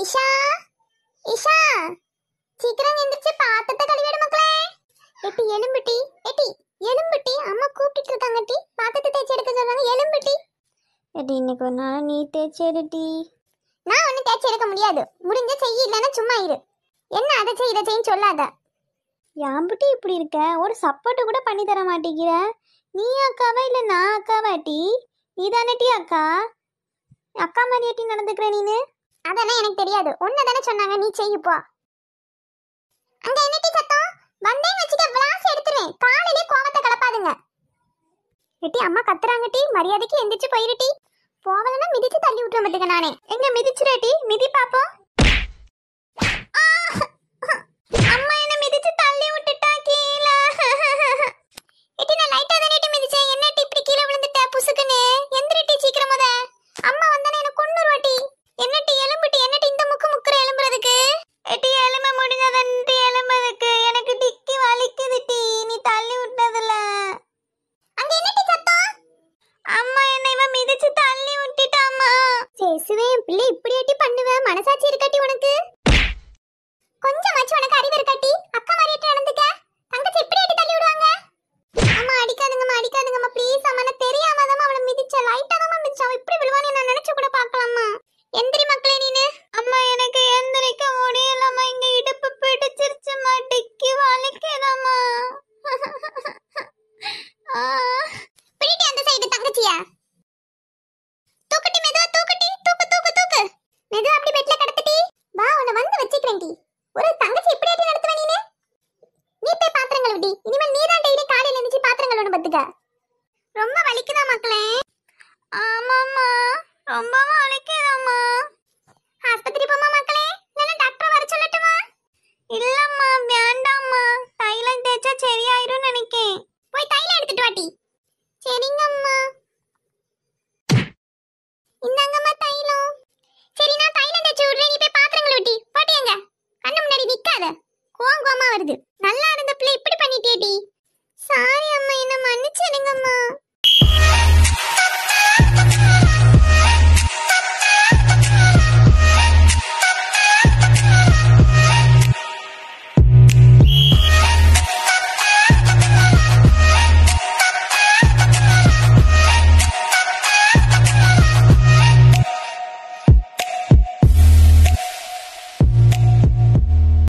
இஷா இஷா சீக்கிரம் எந்திரிச்சு பாத்திரத்தை கழுவிடு மக்களே எட்டி எலும்புட்டி எட்டி எலும்புட்டி அம்மா கூப்பிட்டு இருக்காங்க டி பாத்தத்தை தேய்ச்சி எடுக்க சொல்றாங்க எலும்புட்டி எட்டி இன்னைக்கு ஒரு நாள் நீ தேய்ச்சி எடுட்டி நான் ஒன்றும் தேய்ச்சி எடுக்க முடியாது முடிஞ்ச செய்ய இல்லைன்னா சும்மா இரு என்ன அதை செய் இதை செய்யும் சொல்லாத யாம்புட்டி இப்படி இருக்க ஒரு சப்போர்ட்டு கூட பண்ணி தர மாட்டேங்கிற நீ அக்காவா இல்லை நான் அக்காவா டி நீ தானே டி அக்கா அக்கா மாதிரி டி நடந்துக்கிற நீனு அதெல்லாம் எனக்கு தெரியாது ஒன்னு தானே சொன்னாங்க நீ செய்யு போ அங்க என்னடி சத்தம் வந்தே வச்சுட்டு பிளாஸ் எடுத்துருவேன் காலையிலே கோவத்தை கலப்பாதுங்க எட்டி அம்மா கத்துறாங்க டீ மரியாதைக்கு எந்திரிச்சு போயிருட்டி போகலன்னா மிதிச்சு தள்ளி விட்டுற மாட்டேங்க நானே எங்க மிதிச்சுடா மிதி பாப்போம் பிள்ளை ஏட்டி பண்ணுவ மனசாட்சி இருக்கட்டி உனக்கு கொஞ்சம் கொஞ்சமாச்சு உனக்கு அறிவு இருக்கட்டி அக்கா மாதிரி மாதிரிட்டு நடந்துக்க தங்கச்சி இப்படியாட்டி தள்ளி விடுவாங்க அம்மா அடிக்காதுங்கம்மா அடிக்காதுங்கம்மா ப்ளீஸ் அம்மா நான் தெரியாம தான் அவளை மிதிச்ச லைட்டா தான் மிதிச்சா இப்படி விழுவானே நான் நினைச்சு கூட பார்க்கலாமா எந்திரி மக்களே நீனு அம்மா எனக்கு எந்திரிக்க முடியலம்மா இங்க இடுப்பு பிடிச்சிருச்சுமா டிக்கி வலிக்குதம்மா பிடிட்டு அந்த சைடு தங்கச்சியா மெதுவா அப்படி பெட்ல கடத்துட்டி வா உன்னை வந்து வச்சிக்கிறேன் டி ஒரு தங்கச்சி இப்படி ஏட்டி நடத்துவ நீ நீ போய் பாத்திரங்கள் விட்டி இனிமேல் நீ தான் டெய்லி காலையில எழுந்துச்சு பாத்திரங்களோட பத்துக்க ரொம்ப வலிக்குதா மக்களே ஆமாம்மா ரொம்ப அம்மா ஆஸ்பத்திரி போமா மக்களே இல்லைன்னா டாக்டர் வர சொல்லட்டுமா இல்லம்மா வேண்டாம்மா தைலம் தேய்ச்சா சரியாயிரும் நினைக்கேன் போய் தைலம் எடுத்துட்டு வாட்டி சரிங்கம்மா வருது